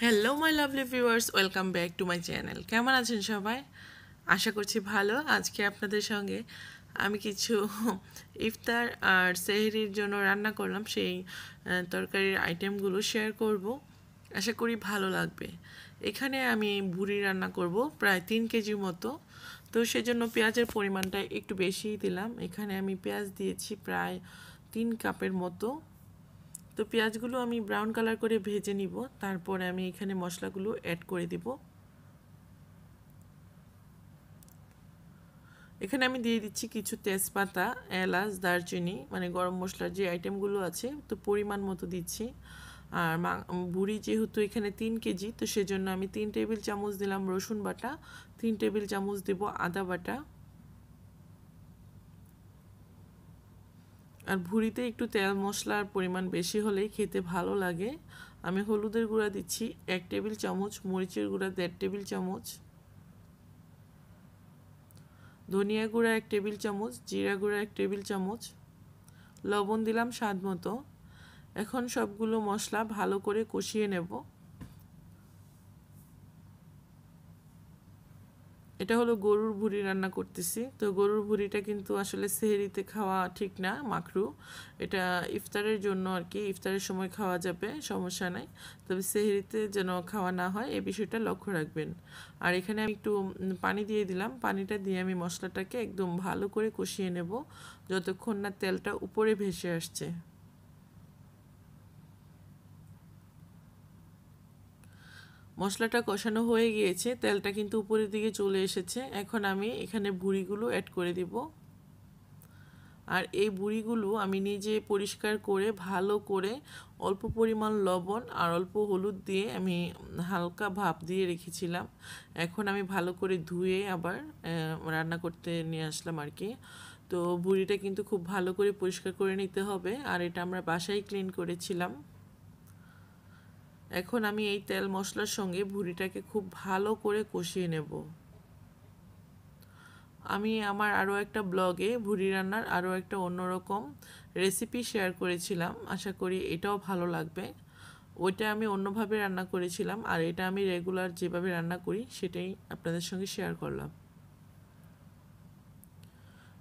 hello my lovely viewers welcome back to my channel কেমন আছেন সবাই আশা করছি ভালো আজকে আপনাদের সঙ্গে আমি কিছু ইফতার আর সেহরির জন্য রান্না করলাম সেই তরকারির আইটেমগুলো শেয়ার করব আশা করি ভালো লাগবে এখানে আমি বুড়ি রান্না করব প্রায় তিন কেজি মতো তো সেজন্য পেঁয়াজের পরিমাণটা একটু বেশিই দিলাম এখানে আমি পেঁয়াজ দিয়েছি প্রায় তিন কাপের মতো তো পেঁয়াজগুলো আমি ব্রাউন কালার করে ভেজে নিব তারপরে আমি এখানে মশলাগুলো অ্যাড করে দেব এখানে আমি দিয়ে দিচ্ছি কিছু তেজপাতা এলাচ দারচিনি মানে গরম মশলার যে আইটেমগুলো আছে তো পরিমাণ মতো দিচ্ছি আর মা বুড়ি যেহেতু এখানে তিন কেজি তো সেজন্য আমি তিন টেবিল চামচ দিলাম রসুন বাটা তিন টেবিল চামচ দেব আদা বাটা আর ভুড়িতে একটু তেল মশলার পরিমাণ বেশি হলেই খেতে ভালো লাগে আমি হলুদের গুঁড়া দিচ্ছি এক টেবিল চামচ মরিচের গুঁড়া দেড় টেবিল চামচ ধনিয়া গুঁড়া এক টেবিল চামচ জিরা গুঁড়া এক টেবিল চামচ লবণ দিলাম স্বাদ মতো এখন সবগুলো মশলা ভালো করে কষিয়ে নেব এটা হলো গরুর ভুড়ি রান্না করতেছি তো গরুর ভুড়িটা কিন্তু আসলে সেহেরিতে খাওয়া ঠিক না মাখরু এটা ইফতারের জন্য আর কি ইফতারের সময় খাওয়া যাবে সমস্যা নাই তবে সেহেরিতে যেন খাওয়া না হয় এই বিষয়টা লক্ষ্য রাখবেন আর এখানে আমি একটু পানি দিয়ে দিলাম পানিটা দিয়ে আমি মশলাটাকে একদম ভালো করে কষিয়ে নেব যতক্ষণ না তেলটা উপরে ভেসে আসছে মশলাটা কষানো হয়ে গিয়েছে তেলটা কিন্তু উপরের দিকে চলে এসেছে এখন আমি এখানে ভুড়িগুলো অ্যাড করে দিব আর এই বুড়িগুলো আমি নিজে পরিষ্কার করে ভালো করে অল্প পরিমাণ লবণ আর অল্প হলুদ দিয়ে আমি হালকা ভাপ দিয়ে রেখেছিলাম এখন আমি ভালো করে ধুয়ে আবার রান্না করতে নিয়ে আসলাম আর কি তো বুড়িটা কিন্তু খুব ভালো করে পরিষ্কার করে নিতে হবে আর এটা আমরা বাসায় ক্লিন করেছিলাম এখন আমি এই তেল মশলার সঙ্গে ভুড়িটাকে খুব ভালো করে কষিয়ে নেব আমি আমার আরও একটা ব্লগে ভুড়ি রান্নার আরও একটা অন্যরকম রেসিপি শেয়ার করেছিলাম আশা করি এটাও ভালো লাগবে ওইটা আমি অন্যভাবে রান্না করেছিলাম আর এটা আমি রেগুলার যেভাবে রান্না করি সেটাই আপনাদের সঙ্গে শেয়ার করলাম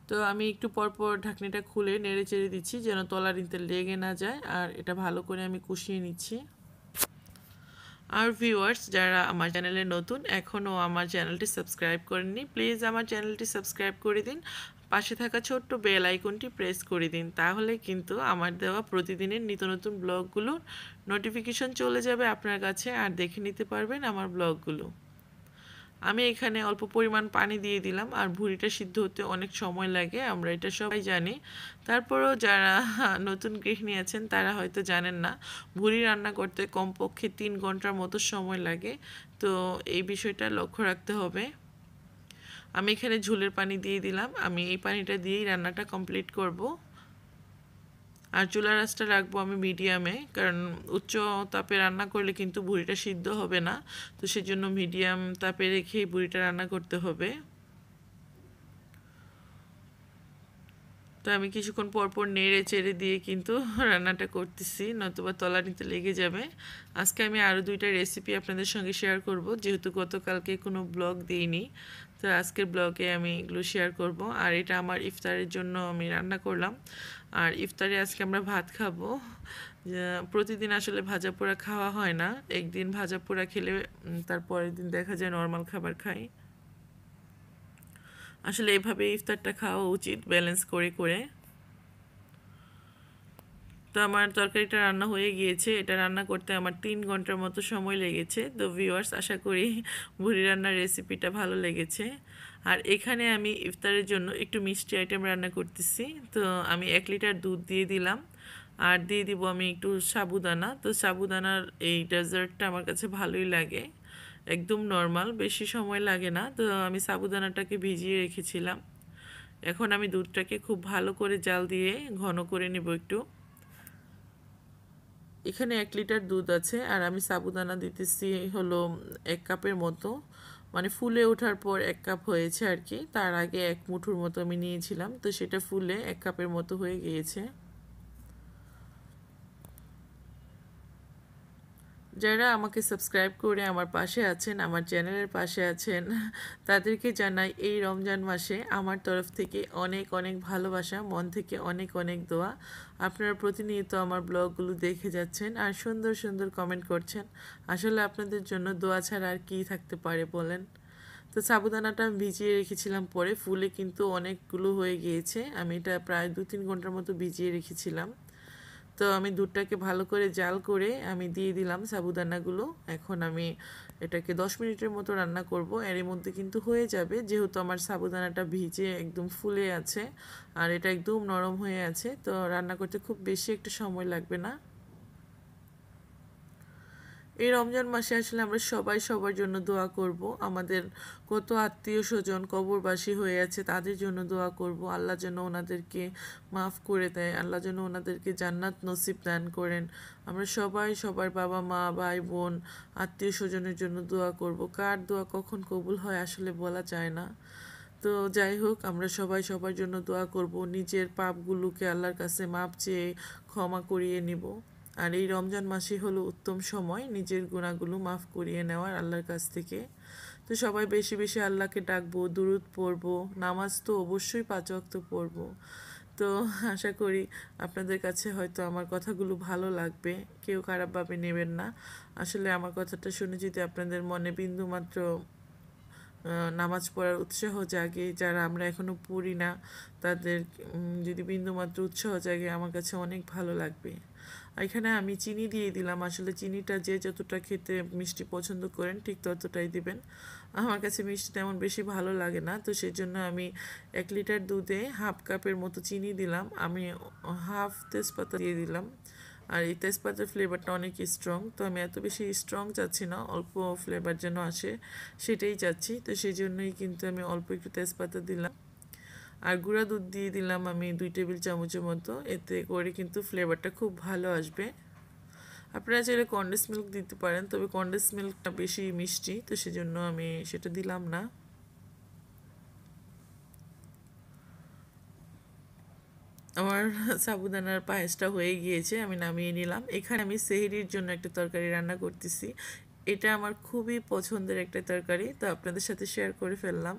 তো আমি একটু পরপর ঢাকনিটা খুলে নেড়ে চেড়ে দিচ্ছি যেন তলার নিতে লেগে না যায় আর এটা ভালো করে আমি কষিয়ে নিচ্ছি আর ভিউয়ার্স যারা আমার চ্যানেলে নতুন এখনও আমার চ্যানেলটি সাবস্ক্রাইব করেননি প্লিজ আমার চ্যানেলটি সাবস্ক্রাইব করে দিন পাশে থাকা ছোট্ট বেল আইকনটি প্রেস করে দিন তাহলে কিন্তু আমার দেওয়া প্রতিদিনের নিত্য নতুন ব্লগগুলোর নোটিফিকেশন চলে যাবে আপনার কাছে আর দেখে নিতে পারবেন আমার ব্লগগুলো আমি এখানে অল্প পরিমাণ পানি দিয়ে দিলাম আর ভুড়িটা সিদ্ধ হতে অনেক সময় লাগে আমরা এটা সবাই জানি তারপরেও যারা নতুন গৃহিণী আছেন তারা হয়তো জানেন না ভুড়ি রান্না করতে কমপক্ষে তিন ঘন্টার মতো সময় লাগে তো এই বিষয়টা লক্ষ্য রাখতে হবে আমি এখানে ঝুলের পানি দিয়ে দিলাম আমি এই পানিটা দিয়েই রান্নাটা কমপ্লিট করবো আর চুলা রাসটা রাখবো আমি মিডিয়ামে কারণ উচ্চ তাপে রান্না করলে কিন্তু বুড়িটা সিদ্ধ হবে না তো সেজন্য মিডিয়াম তাপে রেখেই বুড়িটা রান্না করতে হবে তো আমি কিছুক্ষণ পরপর নেড়ে চেড়ে দিয়ে কিন্তু রান্নাটা করতেছি নতুবা তলানিতে লেগে যাবে আজকে আমি আরও দুইটা রেসিপি আপনাদের সঙ্গে শেয়ার করব যেহেতু গতকালকে কোনো ব্লগ দিইনি তো আজকের ব্লগে আমি এগুলো শেয়ার করব আর এটা আমার ইফতারের জন্য আমি রান্না করলাম আর ইফতারে আজকে আমরা ভাত খাবো প্রতিদিন আসলে ভাজা পোড়া খাওয়া হয় না একদিন ভাজা পোড়া খেলে তারপরের দিন দেখা যায় নর্মাল খাবার খাই আসলে এভাবে ইফতারটা খাওয়া উচিত ব্যালেন্স করে করে তো আমার তরকারিটা রান্না হয়ে গিয়েছে এটা রান্না করতে আমার তিন ঘন্টার মতো সময় লেগেছে তো ভিউয়ার্স আশা করি ভুড়ি রান্নার রেসিপিটা ভালো লেগেছে আর এখানে আমি ইফতারের জন্য একটু মিষ্টি আইটেম রান্না করতেছি তো আমি এক লিটার দুধ দিয়ে দিলাম আর দিয়ে দিব আমি একটু সাবুদানা তো সাবুদানার এই ডেজার্টটা আমার কাছে ভালোই লাগে একদম নর্মাল বেশি সময় লাগে না তো আমি সাবুদানাটাকে ভিজিয়ে রেখেছিলাম এখন আমি দুধটাকে খুব ভালো করে জাল দিয়ে ঘন করে নেব একটু এখানে এক লিটার দুধ আছে আর আমি সাবুদানা দিতেছি হলো এক কাপের মতো মানে ফুলে ওঠার পর এক কাপ হয়েছে আর কি তার আগে এক মুঠোর মতো আমি নিয়েছিলাম তো সেটা ফুলে এক কাপের মতো হয়ে গিয়েছে যারা আমাকে সাবস্ক্রাইব করে আমার পাশে আছেন আমার চ্যানেলের পাশে আছেন তাদেরকে জানাই এই রমজান মাসে আমার তরফ থেকে অনেক অনেক ভালোবাসা মন থেকে অনেক অনেক দোয়া আপনারা প্রতিনিয়ত আমার ব্লগগুলো দেখে যাচ্ছেন আর সুন্দর সুন্দর কমেন্ট করছেন আসলে আপনাদের জন্য দোয়া ছাড়া আর কী থাকতে পারে বলেন তো সাবুদানাটা আমি ভিজিয়ে রেখেছিলাম পরে ফুলে কিন্তু অনেকগুলো হয়ে গিয়েছে আমি এটা প্রায় দু তিন ঘন্টার মতো ভিজিয়ে রেখেছিলাম তো আমি দুধটাকে ভালো করে জাল করে আমি দিয়ে দিলাম সাবুদানাগুলো এখন আমি এটাকে দশ মিনিটের মতো রান্না করব এরই মধ্যে কিন্তু হয়ে যাবে যেহেতু আমার সাবুদানাটা ভিজে একদম ফুলে আছে আর এটা একদম নরম হয়ে আছে তো রান্না করতে খুব বেশি একটা সময় লাগবে না এই রমজান মাসে আসলে আমরা সবাই সবার জন্য দোয়া করব আমাদের কত আত্মীয় স্বজন কবরবাসী হয়ে আছে তাদের জন্য দোয়া করব আল্লাহ যেন ওনাদেরকে মাফ করে দেয় আল্লাহ যেন ওনাদেরকে জান্নাত নসিব দান করেন আমরা সবাই সবার বাবা মা ভাই বোন আত্মীয় স্বজনের জন্য দোয়া করব কার দোয়া কখন কবুল হয় আসলে বলা যায় না তো যাই হোক আমরা সবাই সবার জন্য দোয়া করব নিজের পাপগুলোকে আল্লাহর কাছে মাপ চেয়ে ক্ষমা করিয়ে নিব আর এই রমজান মাসে হলো উত্তম সময় নিজের গুণাগুলো মাফ করিয়ে নেওয়ার আল্লাহর কাছ থেকে তো সবাই বেশি বেশি আল্লাহকে ডাকবো দুরুদ পড়বো নামাজ তো অবশ্যই পাচক্ত পড়বো তো আশা করি আপনাদের কাছে হয়তো আমার কথাগুলো ভালো লাগবে কেউ খারাপভাবে নেবেন না আসলে আমার কথাটা শুনে যদি আপনাদের মনে বিন্দুমাত্র নামাজ পড়ার উৎসাহ জাগে যারা আমরা এখনও পড়ি না তাদের যদি বিন্দুমাত্র উৎসাহ জাগে আমার কাছে অনেক ভালো লাগবে এখানে আমি চিনি দিয়ে দিলাম আসলে চিনিটা যে যতটা খেতে মিষ্টি পছন্দ করেন ঠিক ততটাই দিবেন আমার কাছে মিষ্টি তেমন বেশি ভালো লাগে না তো সেই জন্য আমি এক লিটার দুধে হাফ কাপের মতো চিনি দিলাম আমি হাফ তেজপাতা দিয়ে দিলাম আর এই তেজপাতার ফ্লেভারটা অনেক স্ট্রং তো আমি এত বেশি স্ট্রং চাচ্ছি না অল্প ফ্লেভার যেন আসে সেটাই চাচ্ছি তো সেই জন্যই কিন্তু আমি অল্প একটু তেজপাতা দিলাম আর গুঁড়া দুধ দিয়ে দিলাম আমি দুই টেবিল চামচের মতো এতে করে কিন্তু ফ্লেভারটা খুব ভালো আসবে আপনারা চাইলে কন্ডেন্স মিল্ক দিতে পারেন তবে কন্ডেন্স মিল্কটা বেশি মিষ্টি তো সেজন্য আমি সেটা দিলাম না আমার সাবুদানার পায়েসটা হয়ে গিয়েছে আমি নামিয়ে নিলাম এখানে আমি সেহেরির জন্য একটা তরকারি রান্না করতেছি এটা আমার খুবই পছন্দের একটা তরকারি তো আপনাদের সাথে শেয়ার করে ফেললাম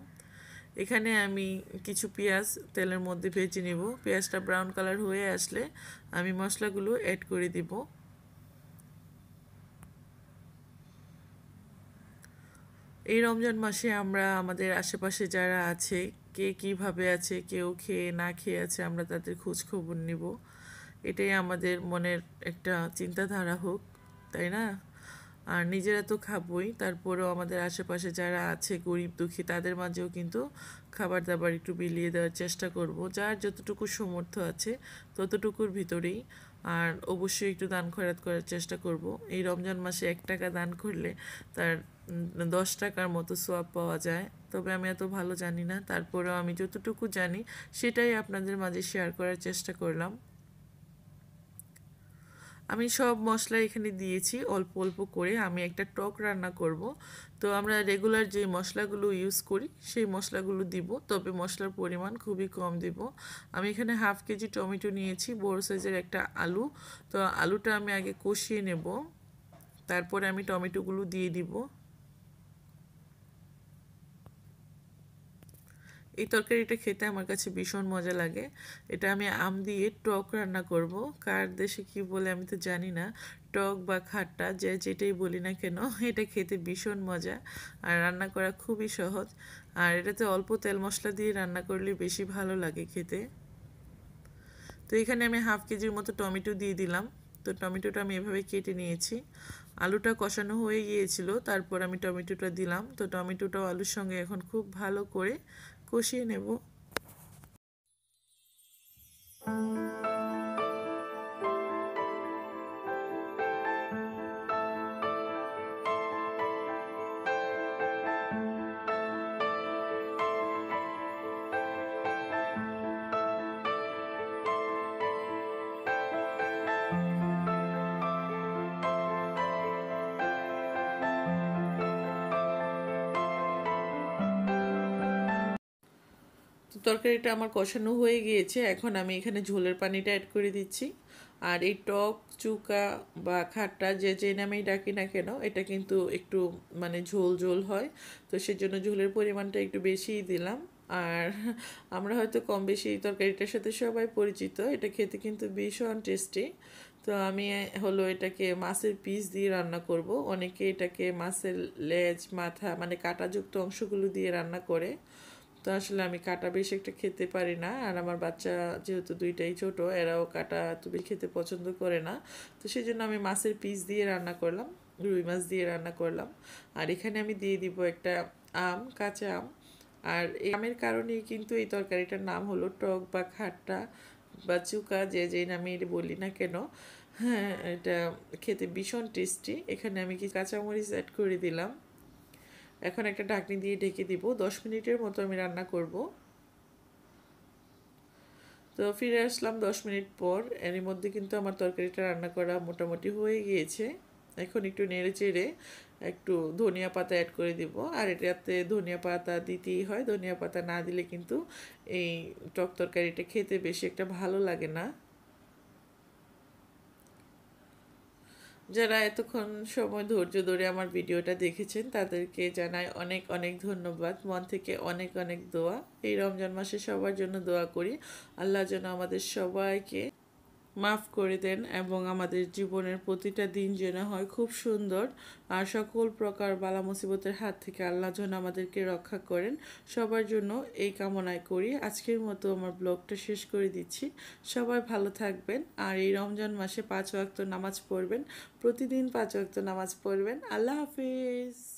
এখানে আমি কিছু পেঁয়াজ তেলের মধ্যে ভেজে নেব পেঁয়াজটা ব্রাউন কালার হয়ে আসলে আমি মশলাগুলো অ্যাড করে দিব এই রমজান মাসে আমরা আমাদের আশেপাশে যারা আছে কে কীভাবে আছে কেউ খেয়ে না খেয়ে আছে আমরা তাদের খোঁজ খবর নিব এটাই আমাদের মনের একটা চিন্তাধারা হোক তাই না আর নিজেরা তো খাবই তারপরেও আমাদের আশেপাশে যারা আছে গরিব দুঃখী তাদের মাঝেও কিন্তু খাবার দাবার একটু বিলিয়ে দেওয়ার চেষ্টা করব যার যতটুকু সমর্থ আছে ততটুকুর ভিতরেই আর অবশ্যই একটু দান খরাত করার চেষ্টা করব এই রমজান মাসে এক টাকা দান করলে তার দশ টাকার মতো সোয়াব পাওয়া যায় তবে আমি এত ভালো জানি না তারপরেও আমি যতটুকু জানি সেটাই আপনাদের মাঝে শেয়ার করার চেষ্টা করলাম আমি সব মশলা এখানে দিয়েছি অল্প অল্প করে আমি একটা টক রান্না করব তো আমরা রেগুলার যে মশলাগুলো ইউজ করি সেই মশলাগুলো দিব তবে মশলার পরিমাণ খুবই কম দিব আমি এখানে হাফ কেজি টমেটো নিয়েছি বড় সাইজের একটা আলু তো আলুটা আমি আগে কষিয়ে নেব তারপরে আমি টমেটোগুলো দিয়ে দিব এই তরকারিটা খেতে আমার কাছে ভীষণ মজা লাগে এটা আমি আম দিয়ে টক রান্না করব কার দেশে কি বলে আমি তো জানি না টক বা খাট্টা যে যেটাই বলি না কেন এটা খেতে ভীষণ মজা আর রান্না করা খুবই সহজ আর এটাতে অল্প তেল মশলা দিয়ে রান্না করলে বেশি ভালো লাগে খেতে তো এখানে আমি হাফ কেজির মতো টমেটো দিয়ে দিলাম তো টমেটোটা আমি এভাবে কেটে নিয়েছি আলুটা কষানো হয়ে গিয়েছিল তারপর আমি টমেটোটা দিলাম তো টমেটোটাও আলুর সঙ্গে এখন খুব ভালো করে কষিয়ে নেব তরকারিটা আমার কষানো হয়ে গিয়েছে এখন আমি এখানে ঝোলের পানিটা অ্যাড করে দিচ্ছি আর এই টক চুকা বা খাট্টা যে যে নামেই ডাকি না কেন এটা কিন্তু একটু মানে ঝোল ঝোল হয় তো সেজন্য ঝোলের পরিমাণটা একটু বেশিই দিলাম আর আমরা হয়তো কম বেশি এই তরকারিটার সাথে সবাই পরিচিত এটা খেতে কিন্তু ভীষণ টেস্টি তো আমি হলো এটাকে মাছের পিস দিয়ে রান্না করব অনেকে এটাকে মাছের লেজ মাথা মানে কাটাযুক্ত অংশগুলো দিয়ে রান্না করে তো আসলে আমি কাটা বেশ একটা খেতে পারি না আর আমার বাচ্চা যেহেতু দুইটাই ছোট এরাও কাটা এত বেশি খেতে পছন্দ করে না তো সেই জন্য আমি মাছের পিস দিয়ে রান্না করলাম রুই মাছ দিয়ে রান্না করলাম আর এখানে আমি দিয়ে দিব একটা আম কাঁচা আম আর এই আমের কারণেই কিন্তু এই তরকারিটার নাম হলো টক বা খাট্টা বা চুকা যে যেই নামে এটা বলি না কেন হ্যাঁ এটা খেতে ভীষণ টেস্টি এখানে আমি কি কাঁচামরিচ অ্যাড করে দিলাম এখন একটা ঢাকনি দিয়ে ঢেকে দিব দশ মিনিটের মতো আমি রান্না করব তো ফিরে আসলাম দশ মিনিট পর এর মধ্যে কিন্তু আমার তরকারিটা রান্না করা মোটামুটি হয়ে গিয়েছে এখন একটু নেড়ে চেড়ে একটু ধনিয়া পাতা অ্যাড করে দিব আর এটাতে ধনিয়া পাতা দিতেই হয় ধনিয়া পাতা না দিলে কিন্তু এই টক তরকারিটা খেতে বেশি একটা ভালো লাগে না যারা এতক্ষণ সময় ধৈর্য ধরে আমার ভিডিওটা দেখেছেন তাদেরকে জানাই অনেক অনেক ধন্যবাদ মন থেকে অনেক অনেক দোয়া এই রমজান মাসে সবার জন্য দোয়া করি আল্লাহ যেন আমাদের সবাইকে মাফ করে দেন এবং আমাদের জীবনের প্রতিটা দিন যেন হয় খুব সুন্দর আর সকল প্রকার বালা মুসিবতের হাত থেকে আল্লাহ যেন আমাদেরকে রক্ষা করেন সবার জন্য এই কামনায় করি আজকের মতো আমার ব্লগটা শেষ করে দিচ্ছি সবাই ভালো থাকবেন আর এই রমজান মাসে পাঁচ ওয়াক্ত নামাজ পড়বেন প্রতিদিন পাঁচ ওয়াক্ত নামাজ পড়বেন আল্লাহ হাফিজ